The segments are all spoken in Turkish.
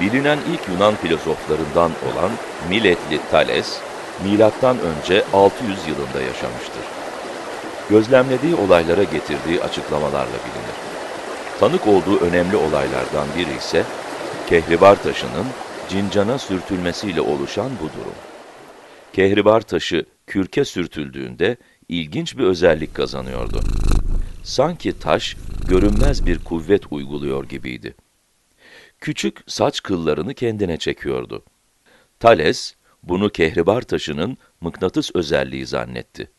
Bilinen ilk Yunan filozoflarından olan Miletli Thales, MÖ 600 yılında yaşamıştır. Gözlemlediği olaylara getirdiği açıklamalarla bilinir. Tanık olduğu önemli olaylardan biri ise kehribar taşının cincana sürtülmesiyle oluşan bu durum. Kehribar taşı kürke sürtüldüğünde ilginç bir özellik kazanıyordu. Sanki taş görünmez bir kuvvet uyguluyor gibiydi küçük saç kıllarını kendine çekiyordu. Thales, bunu kehribar taşının mıknatıs özelliği zannetti.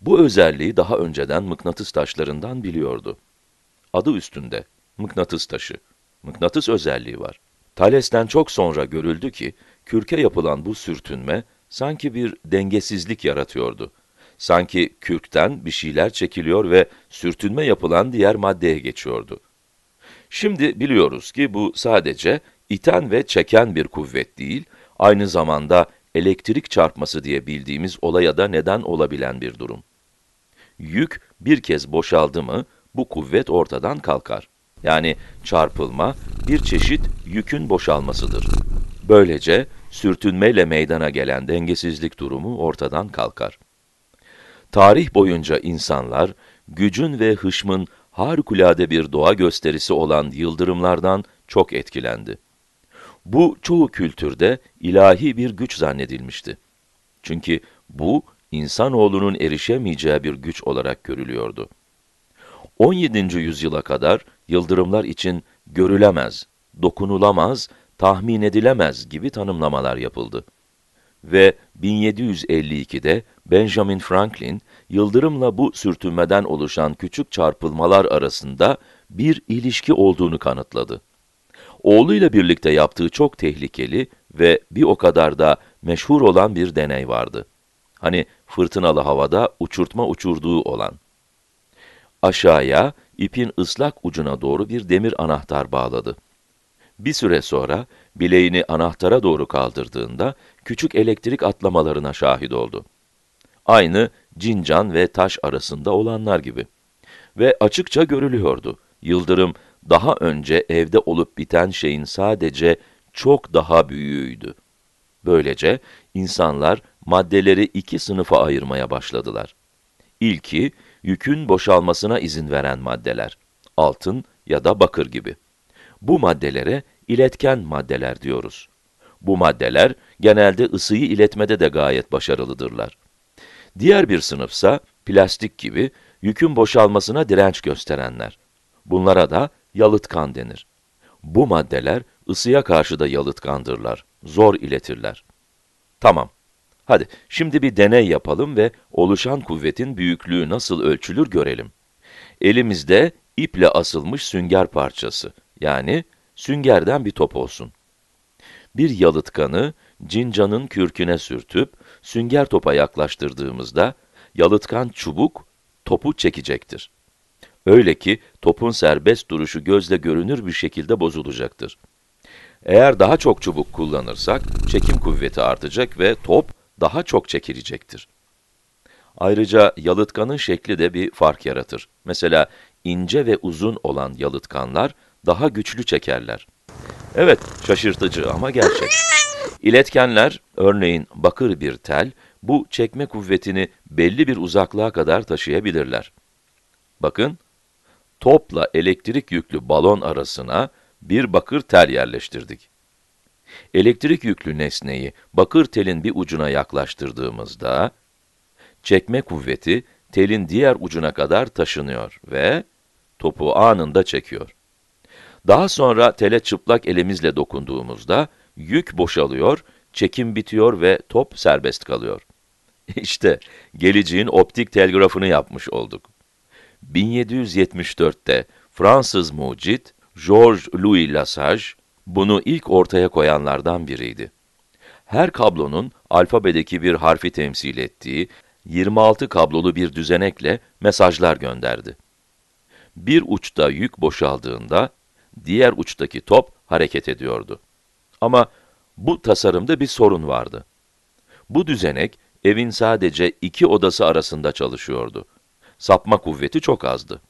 Bu özelliği daha önceden mıknatıs taşlarından biliyordu. Adı üstünde, mıknatıs taşı. Mıknatıs özelliği var. Thales'ten çok sonra görüldü ki, kürke yapılan bu sürtünme sanki bir dengesizlik yaratıyordu. Sanki kürkten bir şeyler çekiliyor ve sürtünme yapılan diğer maddeye geçiyordu. Şimdi biliyoruz ki bu sadece iten ve çeken bir kuvvet değil, aynı zamanda elektrik çarpması diye bildiğimiz olaya da neden olabilen bir durum. Yük bir kez boşaldı mı bu kuvvet ortadan kalkar. Yani çarpılma bir çeşit yükün boşalmasıdır. Böylece sürtünmeyle meydana gelen dengesizlik durumu ortadan kalkar. Tarih boyunca insanlar gücün ve hışmın harikulade bir doğa gösterisi olan yıldırımlardan çok etkilendi. Bu çoğu kültürde ilahi bir güç zannedilmişti. Çünkü bu insanoğlunun erişemeyeceği bir güç olarak görülüyordu. 17. yüzyıla kadar yıldırımlar için görülemez, dokunulamaz, tahmin edilemez gibi tanımlamalar yapıldı ve 1752'de Benjamin Franklin, yıldırımla bu sürtünmeden oluşan küçük çarpılmalar arasında bir ilişki olduğunu kanıtladı. Oğluyla birlikte yaptığı çok tehlikeli ve bir o kadar da meşhur olan bir deney vardı. Hani fırtınalı havada uçurtma uçurduğu olan. Aşağıya, ipin ıslak ucuna doğru bir demir anahtar bağladı. Bir süre sonra bileğini anahtara doğru kaldırdığında küçük elektrik atlamalarına şahit oldu. Aynı Cincan ve Taş arasında olanlar gibi. Ve açıkça görülüyordu. Yıldırım daha önce evde olup biten şeyin sadece çok daha büyüğüydü. Böylece insanlar maddeleri iki sınıfa ayırmaya başladılar. İlki, yükün boşalmasına izin veren maddeler, altın ya da bakır gibi. Bu maddelere iletken maddeler diyoruz. Bu maddeler genelde ısıyı iletmede de gayet başarılıdırlar. Diğer bir sınıfsa plastik gibi yükün boşalmasına direnç gösterenler. Bunlara da yalıtkan denir. Bu maddeler ısıya karşı da yalıtkandırlar, zor iletirler. Tamam, hadi şimdi bir deney yapalım ve oluşan kuvvetin büyüklüğü nasıl ölçülür görelim. Elimizde iple asılmış sünger parçası yani süngerden bir top olsun. Bir yalıtkanı cincanın kürküne sürtüp sünger topa yaklaştırdığımızda yalıtkan çubuk topu çekecektir. Öyle ki topun serbest duruşu gözle görünür bir şekilde bozulacaktır. Eğer daha çok çubuk kullanırsak çekim kuvveti artacak ve top daha çok çekilecektir. Ayrıca yalıtkanın şekli de bir fark yaratır. Mesela ince ve uzun olan yalıtkanlar daha güçlü çekerler. Evet, şaşırtıcı ama gerçek. İletkenler, örneğin bakır bir tel, bu çekme kuvvetini belli bir uzaklığa kadar taşıyabilirler. Bakın, topla elektrik yüklü balon arasına bir bakır tel yerleştirdik. Elektrik yüklü nesneyi bakır telin bir ucuna yaklaştırdığımızda, çekme kuvveti telin diğer ucuna kadar taşınıyor ve topu anında çekiyor. Daha sonra tele çıplak elimizle dokunduğumuzda yük boşalıyor, çekim bitiyor ve top serbest kalıyor. İşte geleceğin optik telgrafını yapmış olduk. 1774'te Fransız mucit Georges Louis Lesage bunu ilk ortaya koyanlardan biriydi. Her kablonun alfabedeki bir harfi temsil ettiği 26 kablolu bir düzenekle mesajlar gönderdi. Bir uçta yük boşaldığında diğer uçtaki top hareket ediyordu. Ama bu tasarımda bir sorun vardı. Bu düzenek evin sadece iki odası arasında çalışıyordu. Sapma kuvveti çok azdı.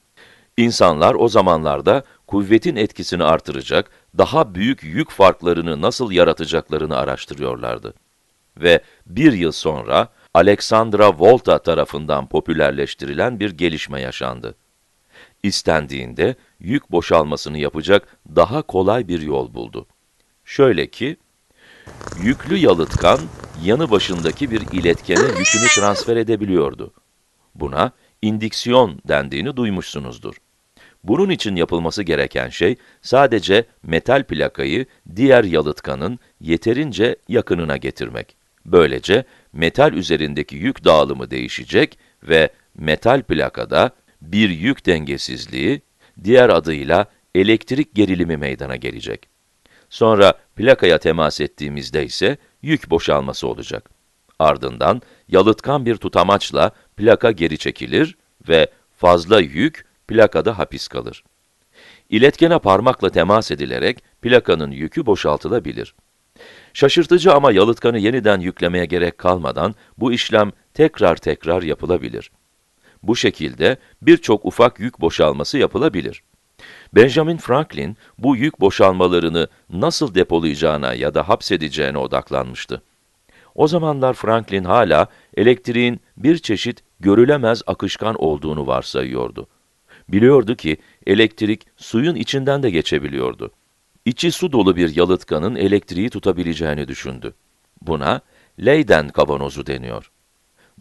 İnsanlar o zamanlarda kuvvetin etkisini artıracak, daha büyük yük farklarını nasıl yaratacaklarını araştırıyorlardı. Ve bir yıl sonra Alexandra Volta tarafından popülerleştirilen bir gelişme yaşandı. İstendiğinde yük boşalmasını yapacak daha kolay bir yol buldu. Şöyle ki, yüklü yalıtkan yanı başındaki bir iletkene yükünü transfer edebiliyordu. Buna indiksiyon dendiğini duymuşsunuzdur. Bunun için yapılması gereken şey sadece metal plakayı diğer yalıtkanın yeterince yakınına getirmek. Böylece metal üzerindeki yük dağılımı değişecek ve metal plakada bir yük dengesizliği diğer adıyla elektrik gerilimi meydana gelecek. Sonra plakaya temas ettiğimizde ise yük boşalması olacak. Ardından yalıtkan bir tutamaçla plaka geri çekilir ve fazla yük plakada hapis kalır. İletkene parmakla temas edilerek plakanın yükü boşaltılabilir. Şaşırtıcı ama yalıtkanı yeniden yüklemeye gerek kalmadan bu işlem tekrar tekrar yapılabilir. Bu şekilde birçok ufak yük boşalması yapılabilir. Benjamin Franklin bu yük boşalmalarını nasıl depolayacağına ya da hapsedeceğine odaklanmıştı. O zamanlar Franklin hala elektriğin bir çeşit görülemez akışkan olduğunu varsayıyordu. Biliyordu ki elektrik suyun içinden de geçebiliyordu. İçi su dolu bir yalıtkanın elektriği tutabileceğini düşündü. Buna Leyden kavanozu deniyor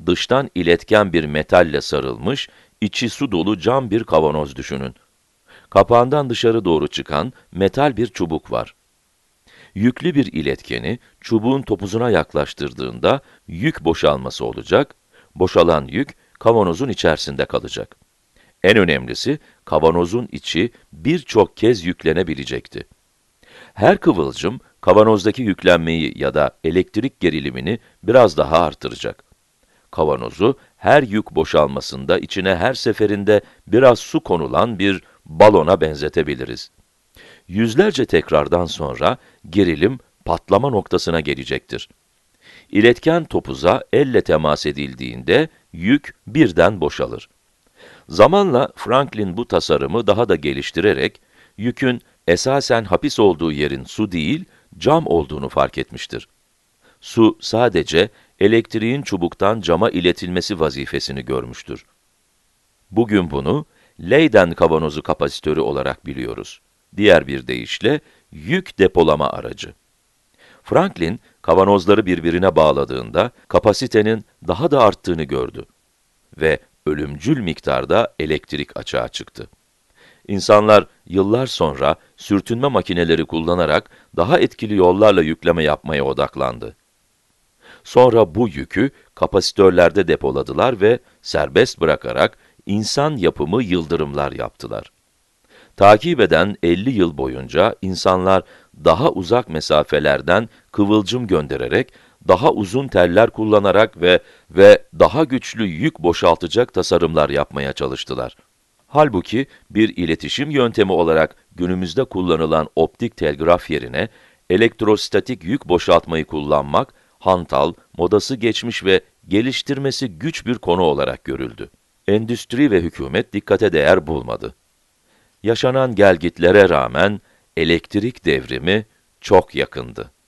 dıştan iletken bir metalle sarılmış, içi su dolu cam bir kavanoz düşünün. Kapağından dışarı doğru çıkan metal bir çubuk var. Yüklü bir iletkeni çubuğun topuzuna yaklaştırdığında yük boşalması olacak, boşalan yük kavanozun içerisinde kalacak. En önemlisi, kavanozun içi birçok kez yüklenebilecekti. Her kıvılcım, kavanozdaki yüklenmeyi ya da elektrik gerilimini biraz daha artıracak kavanozu her yük boşalmasında içine her seferinde biraz su konulan bir balona benzetebiliriz. Yüzlerce tekrardan sonra gerilim patlama noktasına gelecektir. İletken topuza elle temas edildiğinde yük birden boşalır. Zamanla Franklin bu tasarımı daha da geliştirerek yükün esasen hapis olduğu yerin su değil, cam olduğunu fark etmiştir. Su sadece elektriğin çubuktan cama iletilmesi vazifesini görmüştür. Bugün bunu Leyden kavanozu kapasitörü olarak biliyoruz. Diğer bir deyişle yük depolama aracı. Franklin, kavanozları birbirine bağladığında kapasitenin daha da arttığını gördü ve ölümcül miktarda elektrik açığa çıktı. İnsanlar yıllar sonra sürtünme makineleri kullanarak daha etkili yollarla yükleme yapmaya odaklandı. Sonra bu yükü kapasitörlerde depoladılar ve serbest bırakarak insan yapımı yıldırımlar yaptılar. Takip eden 50 yıl boyunca insanlar daha uzak mesafelerden kıvılcım göndererek, daha uzun teller kullanarak ve ve daha güçlü yük boşaltacak tasarımlar yapmaya çalıştılar. Halbuki bir iletişim yöntemi olarak günümüzde kullanılan optik telgraf yerine elektrostatik yük boşaltmayı kullanmak hantal, modası geçmiş ve geliştirmesi güç bir konu olarak görüldü. Endüstri ve hükümet dikkate değer bulmadı. Yaşanan gelgitlere rağmen elektrik devrimi çok yakındı.